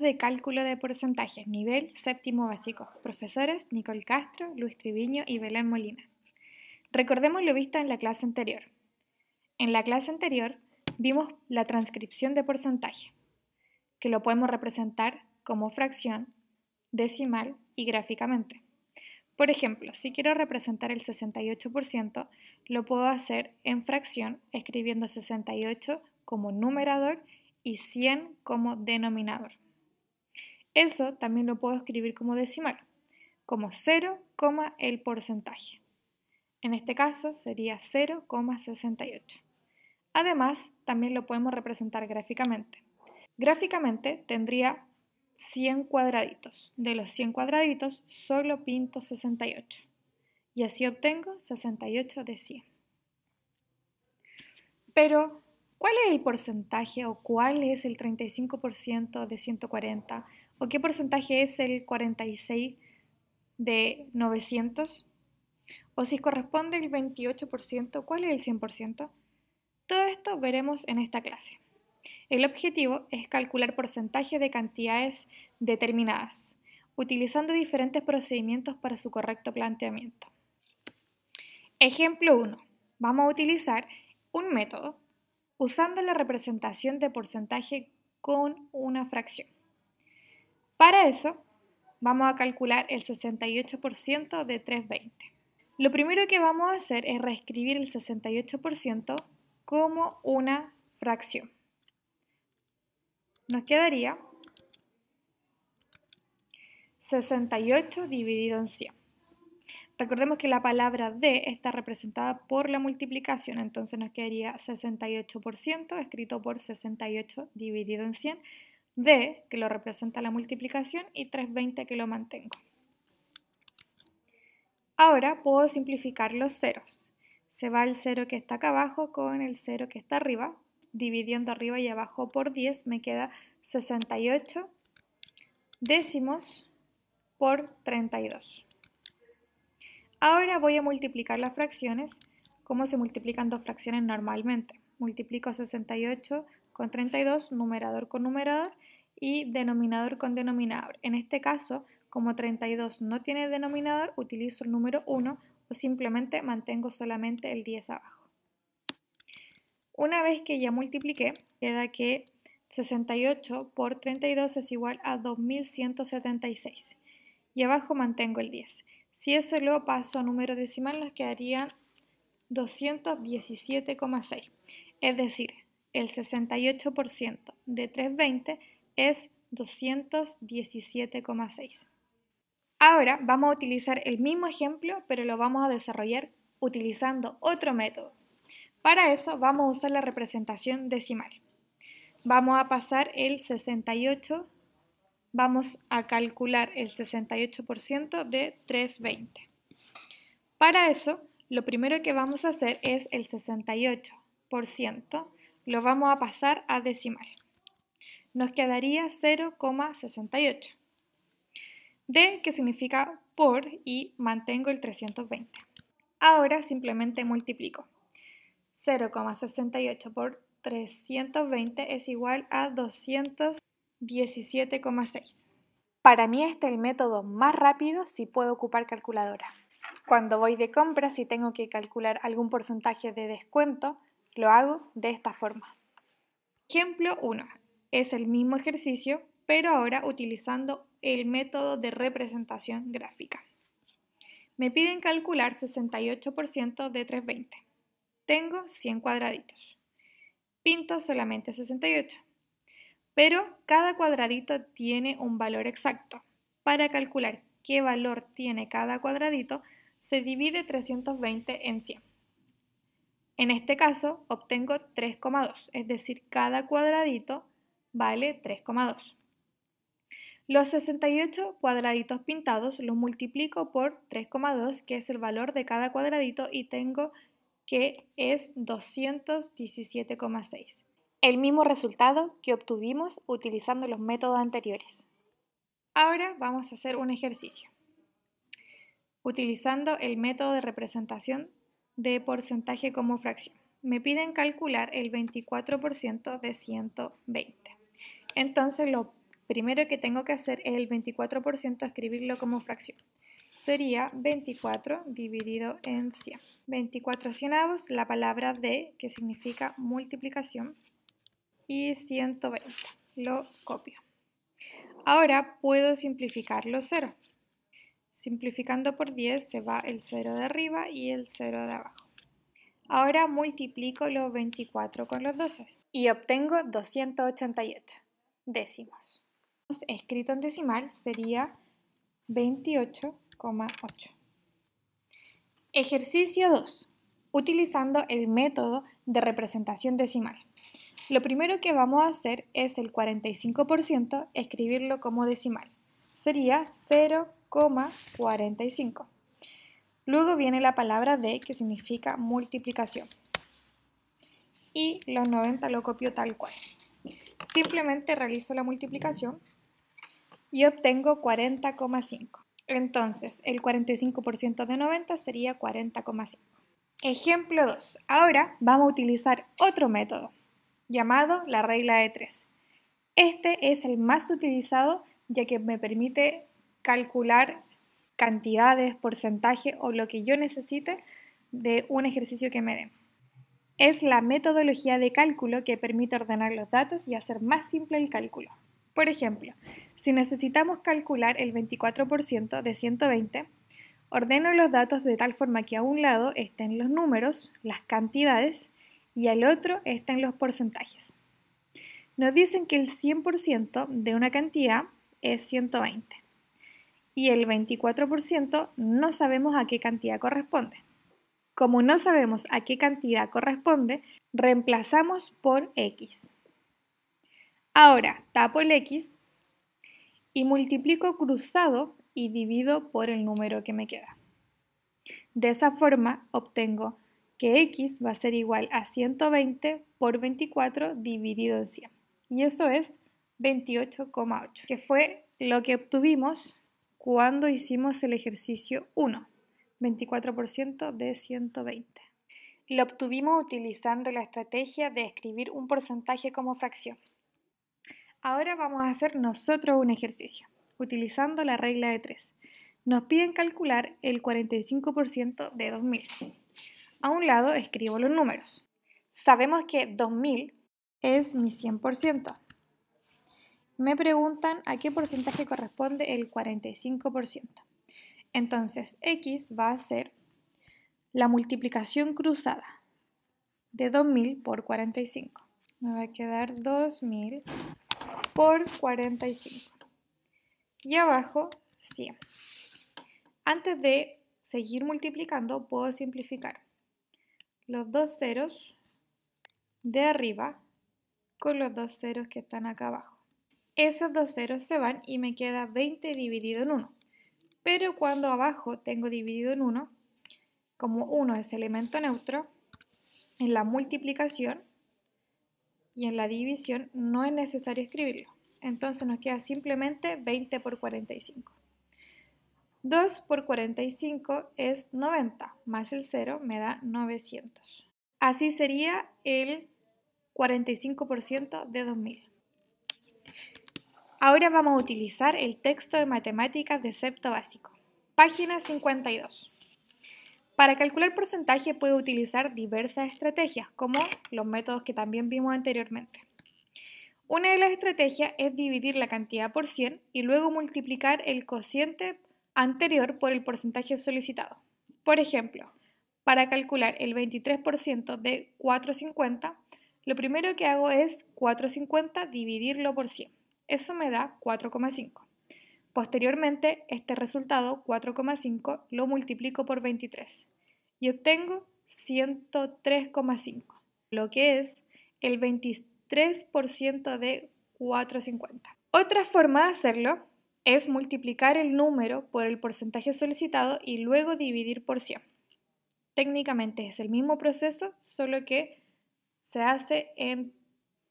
de cálculo de porcentaje nivel séptimo básico. Profesores Nicole Castro, Luis Triviño y Belén Molina. Recordemos lo visto en la clase anterior. En la clase anterior vimos la transcripción de porcentaje, que lo podemos representar como fracción, decimal y gráficamente. Por ejemplo, si quiero representar el 68%, lo puedo hacer en fracción escribiendo 68 como numerador y 100 como denominador. Eso también lo puedo escribir como decimal, como 0, el porcentaje. En este caso sería 0,68. Además, también lo podemos representar gráficamente. Gráficamente tendría 100 cuadraditos. De los 100 cuadraditos solo pinto 68. Y así obtengo 68 de 100. Pero, ¿cuál es el porcentaje o cuál es el 35% de 140? ¿O qué porcentaje es el 46 de 900? ¿O si corresponde el 28%, cuál es el 100%? Todo esto veremos en esta clase. El objetivo es calcular porcentaje de cantidades determinadas, utilizando diferentes procedimientos para su correcto planteamiento. Ejemplo 1. Vamos a utilizar un método usando la representación de porcentaje con una fracción. Para eso, vamos a calcular el 68% de 320. Lo primero que vamos a hacer es reescribir el 68% como una fracción. Nos quedaría 68 dividido en 100. Recordemos que la palabra D está representada por la multiplicación, entonces nos quedaría 68% escrito por 68 dividido en 100, D, que lo representa la multiplicación, y 320 que lo mantengo. Ahora puedo simplificar los ceros. Se va el cero que está acá abajo con el cero que está arriba. Dividiendo arriba y abajo por 10 me queda 68 décimos por 32. Ahora voy a multiplicar las fracciones como se multiplican dos fracciones normalmente. Multiplico 68 con 32, numerador con numerador, y denominador con denominador. En este caso, como 32 no tiene denominador, utilizo el número 1 o simplemente mantengo solamente el 10 abajo. Una vez que ya multipliqué, queda que 68 por 32 es igual a 2176. Y abajo mantengo el 10. Si eso lo paso a número decimal, nos quedarían 217,6. Es decir, el 68% de 320 es 217,6. Ahora vamos a utilizar el mismo ejemplo, pero lo vamos a desarrollar utilizando otro método. Para eso vamos a usar la representación decimal. Vamos a pasar el 68, vamos a calcular el 68% de 320. Para eso, lo primero que vamos a hacer es el 68%, lo vamos a pasar a decimal nos quedaría 0,68. D, que significa por, y mantengo el 320. Ahora simplemente multiplico. 0,68 por 320 es igual a 217,6. Para mí este es el método más rápido si puedo ocupar calculadora. Cuando voy de compras y tengo que calcular algún porcentaje de descuento, lo hago de esta forma. Ejemplo 1. Es el mismo ejercicio, pero ahora utilizando el método de representación gráfica. Me piden calcular 68% de 320. Tengo 100 cuadraditos. Pinto solamente 68. Pero cada cuadradito tiene un valor exacto. Para calcular qué valor tiene cada cuadradito, se divide 320 en 100. En este caso, obtengo 3,2, es decir, cada cuadradito vale 3,2. Los 68 cuadraditos pintados los multiplico por 3,2, que es el valor de cada cuadradito, y tengo que es 217,6. El mismo resultado que obtuvimos utilizando los métodos anteriores. Ahora vamos a hacer un ejercicio utilizando el método de representación de porcentaje como fracción. Me piden calcular el 24% de 120. Entonces, lo primero que tengo que hacer es el 24% escribirlo como fracción. Sería 24 dividido en 100. 24 cienavos, la palabra de, que significa multiplicación, y 120. Lo copio. Ahora puedo simplificar los ceros. Simplificando por 10 se va el 0 de arriba y el 0 de abajo. Ahora multiplico los 24 con los 12 y obtengo 288 décimos. Escrito en decimal sería 28,8. Ejercicio 2. Utilizando el método de representación decimal. Lo primero que vamos a hacer es el 45% escribirlo como decimal. Sería 0,45. Luego viene la palabra de que significa multiplicación. Y los 90 lo copio tal cual. Simplemente realizo la multiplicación y obtengo 40,5. Entonces, el 45% de 90 sería 40,5. Ejemplo 2. Ahora vamos a utilizar otro método llamado la regla de 3. Este es el más utilizado ya que me permite calcular cantidades, porcentaje o lo que yo necesite de un ejercicio que me den. Es la metodología de cálculo que permite ordenar los datos y hacer más simple el cálculo. Por ejemplo, si necesitamos calcular el 24% de 120, ordeno los datos de tal forma que a un lado estén los números, las cantidades, y al otro estén los porcentajes. Nos dicen que el 100% de una cantidad es 120 y el 24% no sabemos a qué cantidad corresponde. Como no sabemos a qué cantidad corresponde, reemplazamos por x. Ahora tapo el x y multiplico cruzado y divido por el número que me queda. De esa forma obtengo que x va a ser igual a 120 por 24 dividido en 100. Y eso es 28,8, que fue lo que obtuvimos cuando hicimos el ejercicio 1. 24% de 120. Lo obtuvimos utilizando la estrategia de escribir un porcentaje como fracción. Ahora vamos a hacer nosotros un ejercicio, utilizando la regla de 3. Nos piden calcular el 45% de 2000. A un lado escribo los números. Sabemos que 2000 es mi 100%. Me preguntan a qué porcentaje corresponde el 45%. Entonces, x va a ser la multiplicación cruzada de 2000 por 45. Me va a quedar 2000 por 45. Y abajo, 100. Antes de seguir multiplicando, puedo simplificar los dos ceros de arriba con los dos ceros que están acá abajo. Esos dos ceros se van y me queda 20 dividido en 1 pero cuando abajo tengo dividido en 1, como 1 es elemento neutro, en la multiplicación y en la división no es necesario escribirlo. Entonces nos queda simplemente 20 por 45. 2 por 45 es 90, más el 0 me da 900. Así sería el 45% de 2000. Ahora vamos a utilizar el texto de matemáticas de septo básico. Página 52. Para calcular porcentaje puede utilizar diversas estrategias, como los métodos que también vimos anteriormente. Una de las estrategias es dividir la cantidad por 100 y luego multiplicar el cociente anterior por el porcentaje solicitado. Por ejemplo, para calcular el 23% de 450, lo primero que hago es 450 dividirlo por 100. Eso me da 4,5. Posteriormente, este resultado, 4,5, lo multiplico por 23 y obtengo 103,5, lo que es el 23% de 450. Otra forma de hacerlo es multiplicar el número por el porcentaje solicitado y luego dividir por 100. Técnicamente es el mismo proceso, solo que se hace en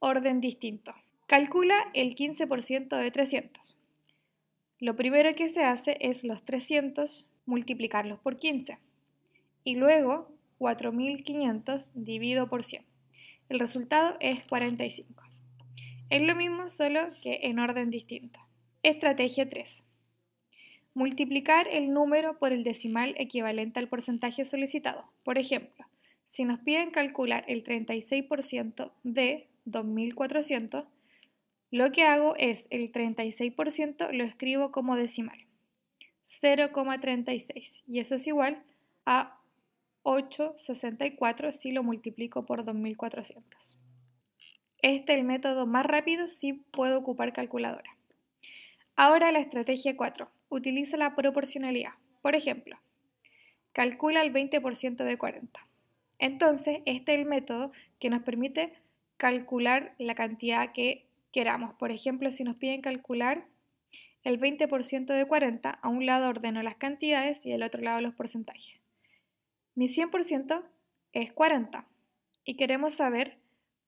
orden distinto. Calcula el 15% de 300. Lo primero que se hace es los 300 multiplicarlos por 15 y luego 4500 dividido por 100. El resultado es 45. Es lo mismo solo que en orden distinto. Estrategia 3. Multiplicar el número por el decimal equivalente al porcentaje solicitado. Por ejemplo, si nos piden calcular el 36% de 2400, lo que hago es el 36% lo escribo como decimal, 0,36. Y eso es igual a 8,64 si lo multiplico por 2400. Este es el método más rápido si puedo ocupar calculadora. Ahora la estrategia 4. Utiliza la proporcionalidad. Por ejemplo, calcula el 20% de 40. Entonces, este es el método que nos permite calcular la cantidad que queramos. Por ejemplo, si nos piden calcular el 20% de 40, a un lado ordeno las cantidades y al otro lado los porcentajes. Mi 100% es 40 y queremos saber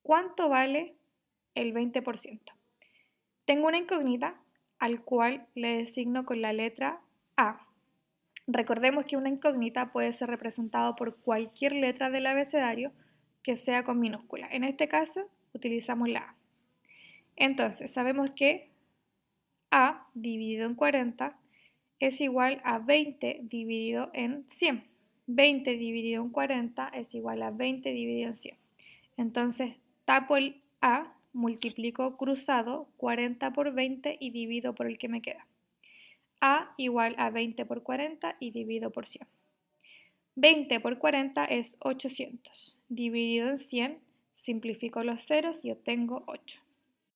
cuánto vale el 20%. Tengo una incógnita al cual le designo con la letra A. Recordemos que una incógnita puede ser representada por cualquier letra del abecedario que sea con minúscula. En este caso, utilizamos la A. Entonces, sabemos que A dividido en 40 es igual a 20 dividido en 100. 20 dividido en 40 es igual a 20 dividido en 100. Entonces, tapo el A, multiplico cruzado 40 por 20 y divido por el que me queda. A igual a 20 por 40 y divido por 100. 20 por 40 es 800. Dividido en 100, simplifico los ceros y obtengo 8.